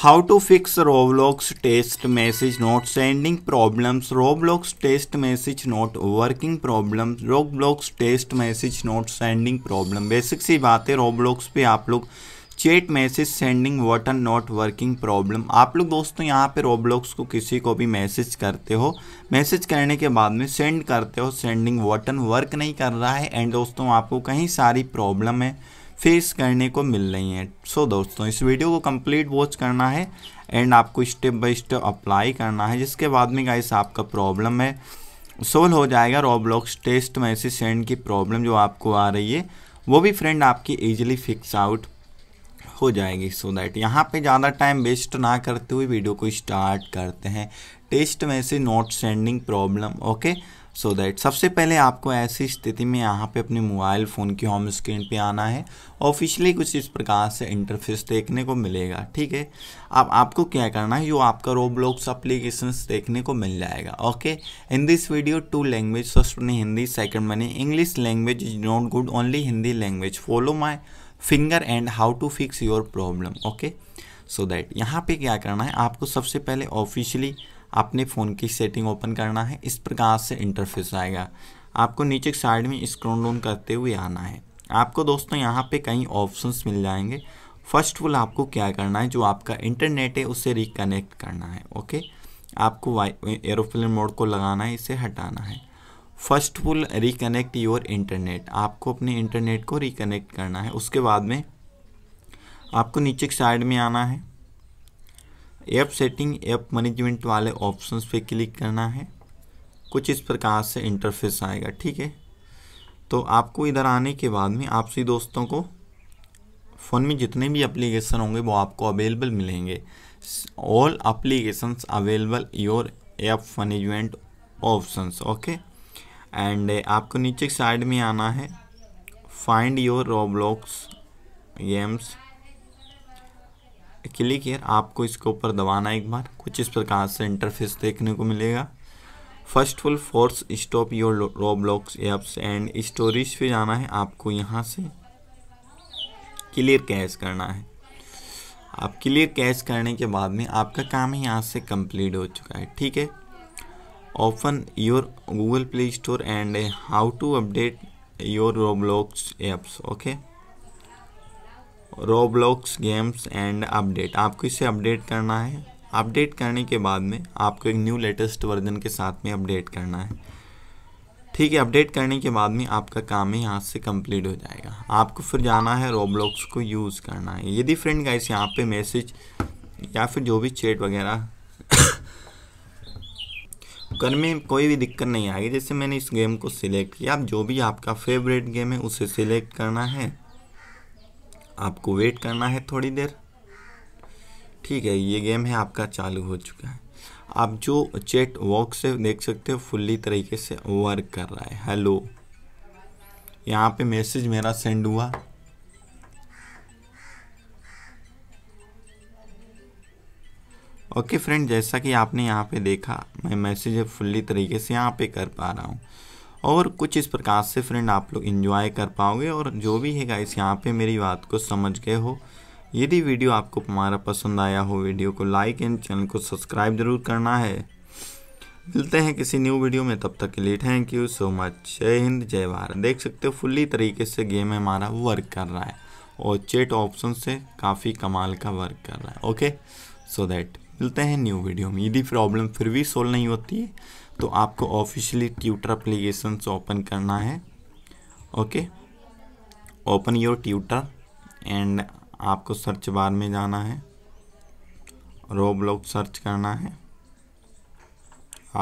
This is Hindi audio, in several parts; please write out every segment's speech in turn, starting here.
how to fix roblox test message not sending problems roblox test message not working problem roblox test message not sending problem basic सी बात है roblox पे आप लोग चैट मैसेज सेंडिंग वाटर नॉट वर्किंग प्रॉब्लम आप लोग दोस्तों यहाँ पे रोबलॉक्स को किसी को भी मैसेज करते हो मैसेज करने के बाद में सेंड करते हो सेंडिंग वाटर वर्क नहीं कर रहा है एंड दोस्तों आपको कहीं सारी प्रॉब्लम है फेस करने को मिल रही हैं सो so, दोस्तों इस वीडियो को कंप्लीट वॉच करना है एंड आपको स्टेप बाय स्टेप अप्लाई करना है जिसके बाद में गाइस आपका प्रॉब्लम है सोल्व हो जाएगा रोब्लॉक्स टेस्ट में मैसेज सेंड की प्रॉब्लम जो आपको आ रही है वो भी फ्रेंड आपकी ईजिली फिक्स आउट हो जाएगी सो दैट यहाँ पे ज़्यादा टाइम वेस्ट ना करते हुए वीडियो को स्टार्ट करते हैं टेस्ट में से not sending problem okay so so that सबसे पहले आपको ऐसी स्थिति में यहाँ पे अपने मोबाइल फ़ोन की होम स्क्रीन पे आना है ऑफिशियली कुछ इस प्रकार से इंटरफेस देखने को मिलेगा ठीक है अब आपको क्या करना है यो आपका रोब्लॉक्स अप्लीकेशन देखने को मिल जाएगा okay in this video two language first मैंने हिंदी सेकेंड मैंने English language is not good only Hindi language follow my finger and how to fix your problem okay so that यहाँ पे क्या करना है आपको सबसे पहले ऑफिशियली अपने फ़ोन की सेटिंग ओपन करना है इस प्रकार से इंटरफेस आएगा आपको नीचे साइड में स्क्रोन डाउन करते हुए आना है आपको दोस्तों यहाँ पे कई ऑप्शंस मिल जाएंगे फर्स्ट ऑफ आपको क्या करना है जो आपका इंटरनेट है उसे रिकनेक्ट करना है ओके आपको एरोप्लेन मोड को लगाना है इसे हटाना है first full reconnect your internet आपको अपने इंटरनेट को रिकनेक्ट करना है उसके बाद में आपको नीचे साइड में आना है ऐप सेटिंग ऐप मैनेजमेंट वाले ऑप्शंस पे क्लिक करना है कुछ इस प्रकार से इंटरफेस आएगा ठीक है तो आपको इधर आने के बाद में आपसी दोस्तों को फ़ोन में जितने भी एप्लीकेशन होंगे वो आपको अवेलेबल मिलेंगे all applications available your app management options okay and आपको नीचे साइड में आना है find your Roblox games click here आपको इसके ऊपर दबाना एक बार कुछ इस प्रकार से इंटरफेस देखने को मिलेगा first full force stop your Roblox apps and storage पे जाना है आपको यहाँ से क्लियर कैश करना है आप क्लियर कैश करने के बाद में आपका काम यहाँ से कंप्लीट हो चुका है ठीक है open your Google Play Store and how to update your Roblox apps okay Roblox games and update आपको इसे अपडेट करना है अपडेट करने के बाद में आपको एक न्यू लेटेस्ट वर्जन के साथ में अपडेट करना है ठीक है अपडेट करने के बाद में आपका काम ही यहाँ से कंप्लीट हो जाएगा आपको फिर जाना है रोबलॉक्स को यूज़ करना है यदि फ्रेंड गाइस यहाँ पे मैसेज या फिर जो भी चेट वगैरह घर में कोई भी दिक्कत नहीं आएगी जैसे मैंने इस गेम को सिलेक्ट किया आप जो भी आपका फेवरेट गेम है उसे सिलेक्ट करना है आपको वेट करना है थोड़ी देर ठीक है ये गेम है आपका चालू हो चुका है आप जो चेट वॉक से देख सकते हो फुल्ली तरीके से वर्क कर रहा है हेलो यहाँ पे मैसेज मेरा सेंड हुआ ओके फ्रेंड जैसा कि आपने यहाँ पे देखा मैं मैसेज फुल्ली तरीके से यहाँ पे कर पा रहा हूँ और कुछ इस प्रकार से फ्रेंड आप लोग इन्जॉय कर पाओगे और जो भी है गाइस यहाँ पे मेरी बात को समझ गए हो यदि वीडियो आपको हमारा पसंद आया हो वीडियो को लाइक एंड चैनल को सब्सक्राइब जरूर करना है मिलते हैं किसी न्यू वीडियो में तब तक के लिए थैंक यू सो मच जय हिंद जय भारत देख सकते हो फुल्ली तरीके से गेम हमारा वर्क कर रहा है और चेट ऑप्शन से काफ़ी कमाल का वर्क कर रहा है ओके सो दैट मिलते हैं न्यू वीडियो में यदि प्रॉब्लम फिर भी सोल्व नहीं होती है तो आपको ऑफिशियली ट्यूटर अप्लीकेशन ओपन करना है okay open your Twitter and आपको सर्च बार में जाना है रोबलॉक सर्च करना है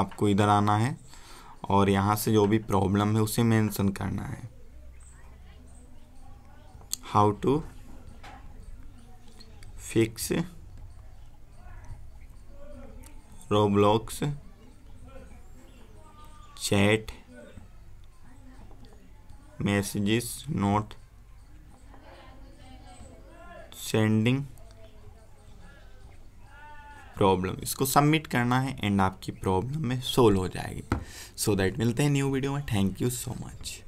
आपको इधर आना है और यहाँ से जो भी प्रॉब्लम है उसे मेंशन करना है how to fix blocks chat messages not sending problem इसको सबमिट करना है एंड आपकी प्रॉब्लम में सोल्व हो जाएगी सो so दैट मिलते हैं न्यू वीडियो में थैंक यू सो मच